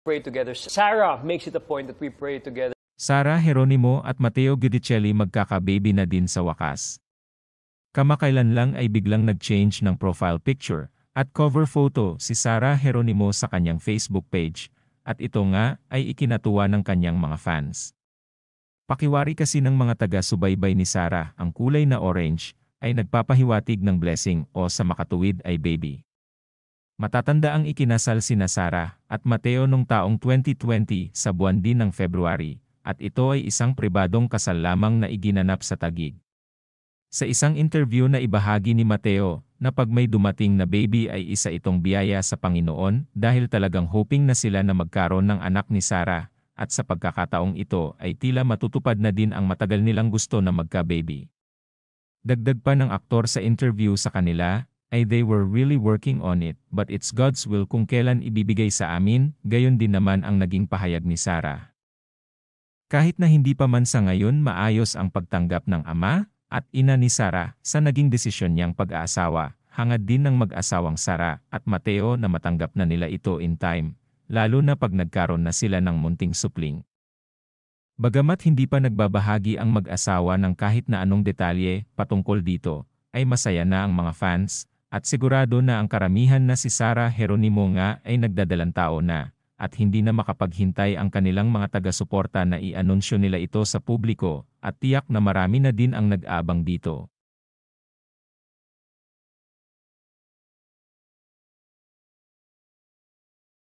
pray together. Sarah makes it a point that we pray together. Sarah Heronimo at Matteo Giudicelli magkakababy na din sa wakas. Kamakailan lang ay biglang nag-change ng profile picture at cover photo si Sarah Heronimo sa kanyang Facebook page at ito nga ay ikinatuwa ng kanyang mga fans. Pakiwari kasi ng mga taga-subaybay ni Sarah ang kulay na orange ay nagpapahiwatig ng blessing o sa makatuwid ay baby. Matatanda ang ikinasal sina Sara at Mateo noong taong 2020 sa buwan din ng February, at ito ay isang pribadong kasal lamang na iginanap sa Tagig. Sa isang interview na ibahagi ni Mateo, na pag may dumating na baby ay isa itong biyaya sa Panginoon dahil talagang hoping na sila na magkaroon ng anak ni Sarah, at sa pagkakataong ito ay tila matutupad na din ang matagal nilang gusto na magka-baby. Dagdag pa ng aktor sa interview sa kanila, ay they were really working on it, but it's God's will kung kailan ibibigay sa amin, gayon din naman ang naging pahayag ni Sarah. Kahit na hindi pa man sa ngayon maayos ang pagtanggap ng ama at ina ni Sarah sa naging desisyon niyang pag-aasawa, hangad din ng mag-asawang Sarah at Mateo na matanggap na nila ito in time, lalo na pag nagkaroon na sila ng munting supling. Bagamat hindi pa nagbabahagi ang mag-asawa ng kahit na anong detalye patungkol dito, ay masaya na ang mga fans at sigurado na ang karamihan na si Sara Heronimo nga ay nagdadalang tao na, at hindi na makapaghintay ang kanilang mga taga-suporta na i-anunsyo nila ito sa publiko, at tiyak na marami na din ang nag-abang dito.